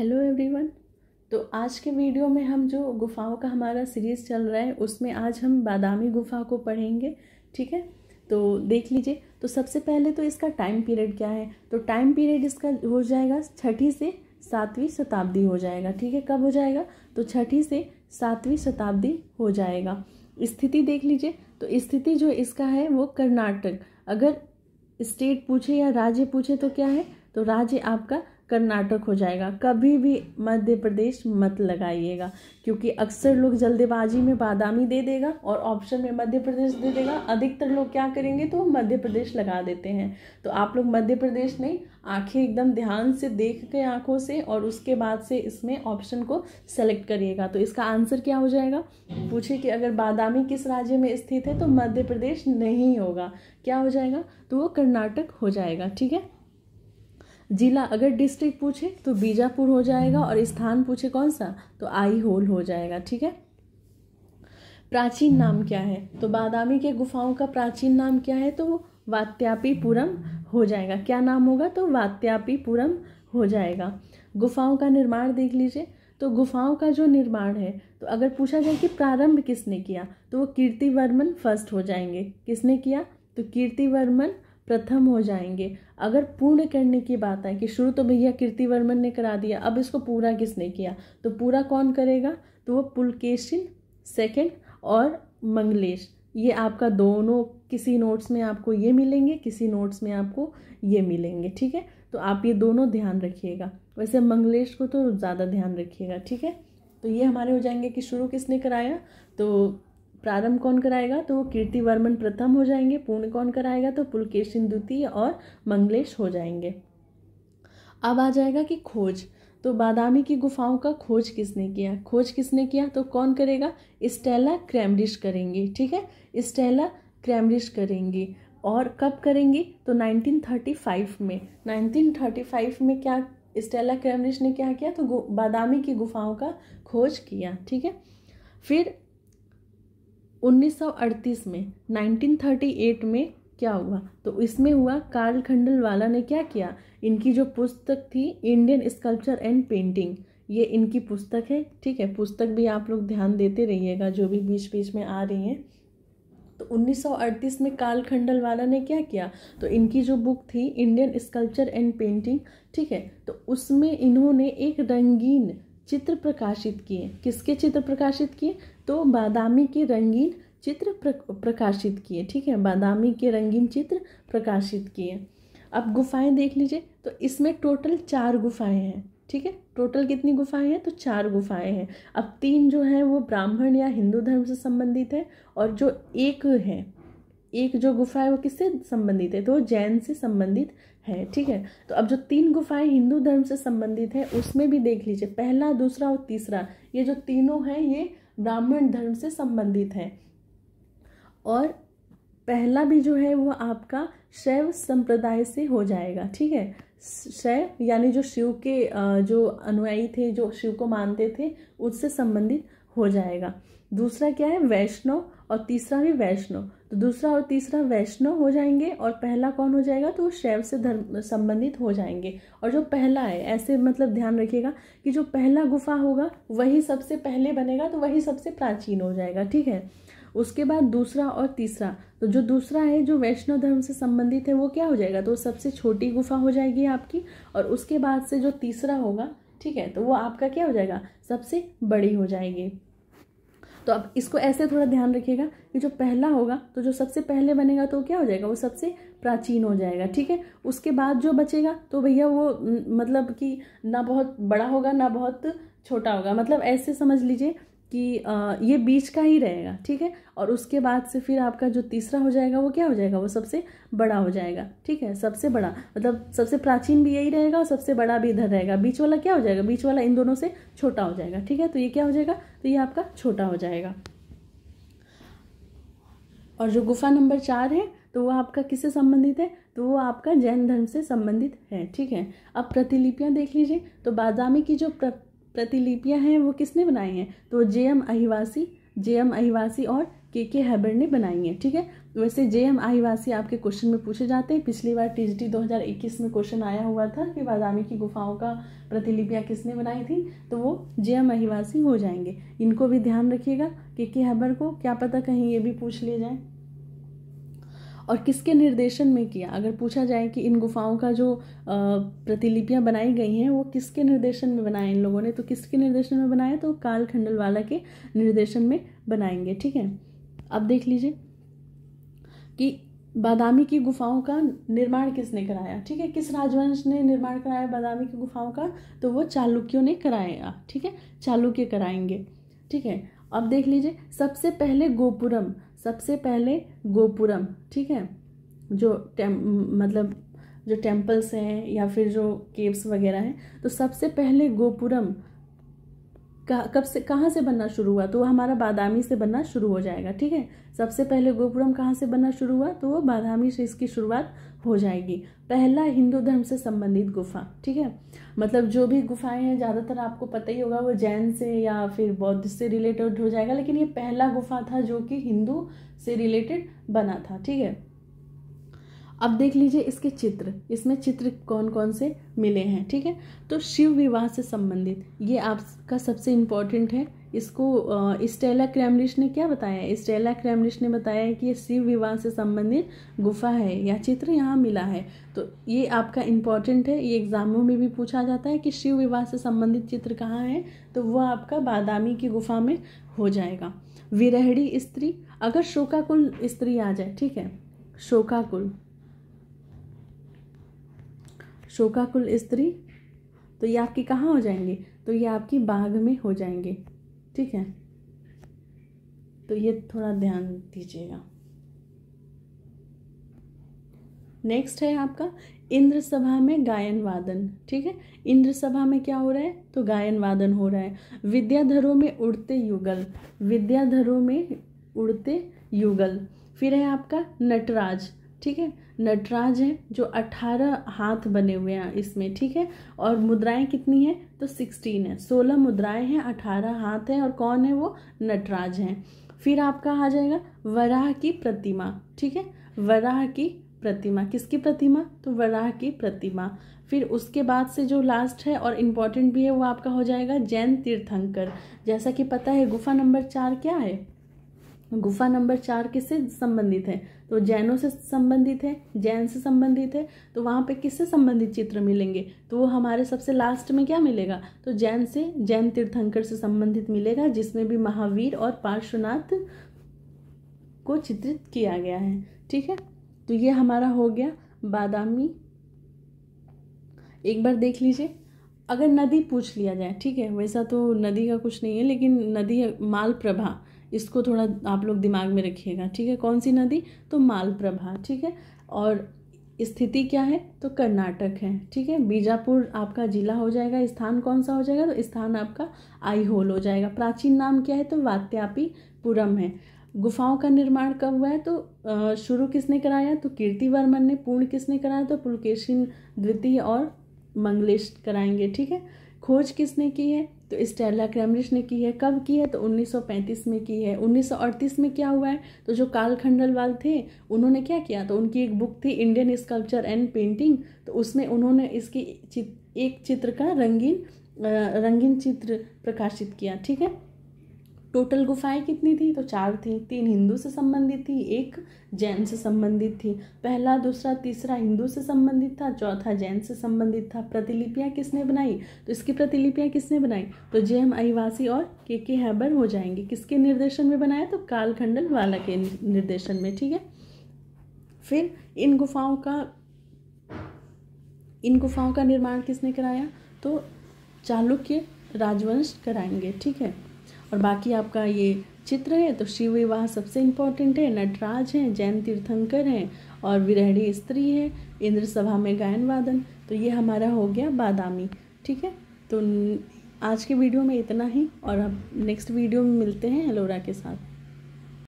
hello everyone तो आज के वीडियो में हम जो गुफाओं का हमारा सीरीज़ चल रहा है उसमें आज हम बादामी गुफा को पढ़ेंगे ठीक है तो देख लीजिए तो सबसे पहले तो इसका टाइम पीरियड क्या है तो टाइम पीरियड इसका हो जाएगा छठी से सातवीं शताब्दी हो जाएगा ठीक है कब हो जाएगा तो छठी से सातवीं शताब्दी हो जाएगा स्थिति देख लीजिए तो स्थिति जो इसका है वो कर्नाटक अगर स्टेट पूछे या राज्य पूछे तो क्या है तो राज्य आपका कर्नाटक हो जाएगा कभी भी मध्य प्रदेश मत लगाइएगा क्योंकि अक्सर लोग जल्दबाजी में बादामी दे देगा और ऑप्शन में मध्य प्रदेश दे देगा अधिकतर लोग क्या करेंगे तो मध्य प्रदेश लगा देते हैं तो आप लोग मध्य प्रदेश नहीं आंखें एकदम ध्यान से देख के आंखों से और उसके बाद से इसमें ऑप्शन को सेलेक्ट करिएगा तो इसका आंसर क्या हो जाएगा पूछे कि अगर बादामी किस राज्य में स्थित है तो मध्य प्रदेश नहीं होगा क्या हो जाएगा तो वो कर्नाटक हो जाएगा ठीक है जिला अगर डिस्ट्रिक्ट पूछे तो बीजापुर हो जाएगा और स्थान पूछे कौन सा तो आई होल हो जाएगा ठीक है प्राचीन नाम क्या है तो बादामी के गुफाओं का प्राचीन नाम क्या है तो वात्यापीपुरम हो जाएगा क्या नाम होगा तो वात्यापीपुरम हो जाएगा गुफाओं का निर्माण देख लीजिए तो गुफाओं का जो निर्माण है तो अगर पूछा जाए कि प्रारंभ किसने किया तो वो कीर्तिवर्मन फर्स्ट हो जाएंगे किसने किया तो कीर्तिवर्मन प्रथम हो जाएंगे अगर पूर्ण करने की बात आए कि शुरू तो भैया कीर्तिवर्मन ने करा दिया अब इसको पूरा किसने किया तो पूरा कौन करेगा तो वो पुलकेशिन सेकंड और मंगलेश ये आपका दोनों किसी नोट्स में आपको ये मिलेंगे किसी नोट्स में आपको ये मिलेंगे ठीक है तो आप ये दोनों ध्यान रखिएगा वैसे मंगलेश को तो ज़्यादा ध्यान रखिएगा ठीक है तो ये हमारे हो जाएंगे कि शुरू किसने कराया तो प्रारंभ कौन कराएगा तो वो कीर्ति वर्मन प्रथम हो जाएंगे पूर्ण कौन कराएगा तो पुलकेशिन द्वितीय और मंगलेश हो जाएंगे अब आ जाएगा कि खोज तो बादामी की गुफाओं का खोज किसने किया खोज किसने किया तो कौन करेगा स्टेला क्रैमरिश करेंगी ठीक है स्टेला क्रैमरिश करेंगी और कब करेंगी तो 1935 में 1935 में क्या स्टेला क्रैमरिश ने क्या किया तो बादामी की गुफाओं का खोज किया ठीक है फिर 1938 में 1938 में क्या हुआ तो इसमें हुआ कार्ल खंडलवाला ने क्या किया इनकी जो पुस्तक थी इंडियन स्कल्पचर एंड पेंटिंग ये इनकी पुस्तक है ठीक है पुस्तक भी आप लोग ध्यान देते रहिएगा जो भी बीच बीच में आ रही हैं तो 1938 में काल खंडलवाला ने क्या किया तो इनकी जो बुक थी इंडियन स्कल्पचर एंड पेंटिंग ठीक है तो उसमें इन्होंने एक रंगीन चित्र प्रकाशित किए किसके चित्र प्रकाशित किए तो बादामी के रंगीन चित्र प्रकाशित किए ठीक है बादामी के रंगीन चित्र प्रकाशित किए अब गुफाएं देख लीजिए तो इसमें टोटल चार गुफाएं हैं ठीक है टोटल कितनी गुफाएं हैं तो चार गुफाएं हैं अब तीन जो हैं वो ब्राह्मण या हिंदू धर्म से संबंधित हैं और जो एक है एक जो गुफा है वो किससे संबंधित है तो जैन से संबंधित है ठीक है तो अब जो तीन गुफाएं हिंदू धर्म से संबंधित है उसमें भी देख लीजिए पहला दूसरा और तीसरा ये जो तीनों हैं ये ब्राह्मण धर्म से संबंधित है और पहला भी जो है वो आपका शैव संप्रदाय से हो जाएगा ठीक है शैव यानी जो शिव के जो अनुयायी थे जो शिव को मानते थे उससे संबंधित हो जाएगा दूसरा क्या है वैष्णव और तीसरा भी वैष्णव तो दूसरा और तीसरा वैष्णव हो जाएंगे और पहला कौन हो जाएगा तो वो शैव से धर्म संबंधित हो जाएंगे और जो पहला है ऐसे मतलब ध्यान रखिएगा कि जो पहला गुफा होगा वही सबसे पहले बनेगा तो वही सबसे प्राचीन हो जाएगा ठीक है उसके बाद दूसरा और तीसरा तो जो दूसरा है जो वैष्णव धर्म से संबंधित है वो क्या हो जाएगा तो सबसे छोटी गुफा हो जाएगी आपकी और उसके बाद से जो तीसरा होगा ठीक है तो वो आपका क्या हो जाएगा सबसे बड़ी हो जाएगी तो अब इसको ऐसे थोड़ा ध्यान रखिएगा कि जो पहला होगा तो जो सबसे पहले बनेगा तो क्या हो जाएगा वो सबसे प्राचीन हो जाएगा ठीक है उसके बाद जो बचेगा तो भैया वो मतलब कि ना बहुत बड़ा होगा ना बहुत छोटा होगा मतलब ऐसे समझ लीजिए कि ये बीच का ही रहेगा ठीक है और उसके बाद से फिर आपका जो तीसरा हो जाएगा वो क्या हो जाएगा वो सबसे बड़ा हो जाएगा ठीक है सबसे बड़ा मतलब सबसे प्राचीन भी यही रहेगा और सबसे बड़ा भी इधर रहेगा बीच वाला क्या हो जाएगा बीच वाला इन दोनों से छोटा हो जाएगा ठीक है तो ये क्या हो जाएगा तो ये आपका छोटा हो जाएगा और जो गुफा नंबर चार है तो वो आपका किससे संबंधित है तो वो आपका जैन धर्म से संबंधित है ठीक है अब प्रतिलिपियाँ देख लीजिए तो बादामी की जो प्रतिलिपियाँ हैं वो किसने बनाई हैं तो जे एम अहिवासी जे एम अहिवासी और के के हैबर ने बनाई हैं ठीक है वैसे जे एम आहिवासी आपके क्वेश्चन में पूछे जाते हैं पिछली बार हज़ार इक्कीस में क्वेश्चन आया हुआ था कि बादामी की गुफाओं का प्रतिलिपियाँ किसने बनाई थी तो वो जे एम अहिवासी हो जाएंगे इनको भी ध्यान रखिएगा के के हैबर को क्या पता कहीं ये भी पूछ लिए जाएँ और किसके निर्देशन में किया अगर पूछा जाए कि इन गुफाओं का जो प्रतिलिपियाँ बनाई गई हैं वो किसके निर्देशन में बनाए इन लोगों ने तो किसके निर्देशन में बनाया तो काल खंडलवाला के निर्देशन में बनाएंगे ठीक है अब देख लीजिए कि बादामी की गुफाओं का निर्माण किसने कराया ठीक है किस राजवंश ने निर्माण कराया बादामी की गुफाओं का तो वो चालुक्यों ने कराया ठीक है चालुक्य कराएंगे ठीक है अब देख लीजिए सबसे पहले गोपुरम सबसे पहले गोपुरम ठीक है जो टेम मतलब जो टेम्पल्स हैं या फिर जो केव्स वगैरह हैं तो सबसे पहले गोपुरम कब से कहाँ से बनना शुरू हुआ तो वह हमारा बादामी से बनना शुरू हो जाएगा ठीक है सबसे पहले गोपुरम कहाँ से बनना शुरू हुआ तो वो बादामी से इसकी शुरुआत हो जाएगी पहला हिंदू धर्म से संबंधित गुफा ठीक है मतलब जो भी गुफाएं हैं ज़्यादातर आपको पता ही होगा वो जैन से या फिर बौद्ध से रिलेटेड हो जाएगा लेकिन ये पहला गुफा था जो कि हिंदू से रिलेटेड बना था ठीक है अब देख लीजिए इसके चित्र इसमें चित्र कौन कौन से मिले हैं ठीक है तो शिव विवाह से संबंधित ये आपका सबसे इम्पॉर्टेंट है इसको स्टेला क्रैमलिश ने क्या बताया स्टेला क्रैमरिश ने बताया कि ये शिव विवाह से संबंधित गुफा है या चित्र यहाँ मिला है तो ये आपका इम्पॉर्टेंट है ये एग्ज़ामों में भी पूछा जाता है कि शिव विवाह से संबंधित चित्र कहाँ है तो वह आपका बादामी की गुफा में हो जाएगा विरहड़ी स्त्री अगर शोकाकुल स्त्री आ जाए ठीक है शोकाकुल शोकाकुल स्त्री तो ये आपकी कहाँ हो जाएंगे तो ये आपकी बाघ में हो जाएंगे ठीक है तो ये थोड़ा ध्यान दीजिएगा नेक्स्ट है आपका इंद्र सभा में गायन वादन ठीक है इंद्र सभा में क्या हो रहा है तो गायन वादन हो रहा है विद्याधरों में उड़ते युगल विद्याधरों में उड़ते युगल फिर है आपका नटराज ठीक है नटराज है जो अठारह हाथ बने हुए हैं इसमें ठीक है और मुद्राएं कितनी है तो सिक्सटीन है सोलह मुद्राएं हैं अठारह हाथ हैं और कौन है वो नटराज हैं फिर आपका आ जाएगा वराह की प्रतिमा ठीक है वराह की प्रतिमा किसकी प्रतिमा तो वराह की प्रतिमा फिर उसके बाद से जो लास्ट है और इम्पॉर्टेंट भी है वो आपका हो जाएगा जैन तीर्थंकर जैसा कि पता है गुफा नंबर चार क्या है गुफा नंबर चार किससे संबंधित है तो जैनों से संबंधित है जैन से संबंधित है तो वहाँ पे किससे संबंधित चित्र मिलेंगे तो वो हमारे सबसे लास्ट में क्या मिलेगा तो जैन से जैन तीर्थंकर से संबंधित मिलेगा जिसमें भी महावीर और पार्श्वनाथ को चित्रित किया गया है ठीक है तो ये हमारा हो गया बादामी एक बार देख लीजिए अगर नदी पूछ लिया जाए ठीक है वैसा तो नदी का कुछ नहीं है लेकिन नदी मालप्रभा इसको थोड़ा आप लोग दिमाग में रखिएगा ठीक है कौन सी नदी तो मालप्रभा ठीक है और स्थिति क्या है तो कर्नाटक है ठीक है बीजापुर आपका जिला हो जाएगा स्थान कौन सा हो जाएगा तो स्थान आपका आईहोल हो जाएगा प्राचीन नाम क्या है तो वात्यापीपुरम है गुफाओं का निर्माण कब हुआ है तो शुरू किसने कराया तो कीर्ति वर्मन ने पूर्ण किसने कराया तो पुलकेशिन द्वितीय और मंगलेश कराएंगे ठीक है खोज किसने की है तो स्टेला क्रेमरिश ने की है कब की है तो 1935 में की है 1938 में क्या हुआ है तो जो काल खंडलवाल थे उन्होंने क्या किया तो उनकी एक बुक थी इंडियन स्कल्पचर एंड पेंटिंग तो उसमें उन्होंने इसकी चित, एक चित्र का रंगीन रंगीन चित्र प्रकाशित किया ठीक है टोटल गुफाएं कितनी थी तो चार थी तीन हिंदू से संबंधित थी एक जैन से संबंधित थी पहला दूसरा तीसरा हिंदू से संबंधित था चौथा जैन से संबंधित था प्रतिलिपियाँ किसने बनाई तो इसकी प्रतिलिपियाँ किसने बनाई तो जे एम अहिवासी और के के हैबर हो जाएंगे किसके निर्देशन में बनाया तो कालखंडल वाला के निर्देशन में ठीक है फिर इन गुफाओं का इन गुफाओं का निर्माण किसने कराया तो चालुक्य राजवंश कराएंगे ठीक है और बाकी आपका ये चित्र है तो शिव विवाह सबसे इम्पॉर्टेंट है नटराज हैं जैन तीर्थंकर हैं और विरहड़ी स्त्री है इंद्र सभा में गायन वादन तो ये हमारा हो गया बादामी ठीक है तो आज के वीडियो में इतना ही और अब नेक्स्ट वीडियो में मिलते हैं एलोरा के साथ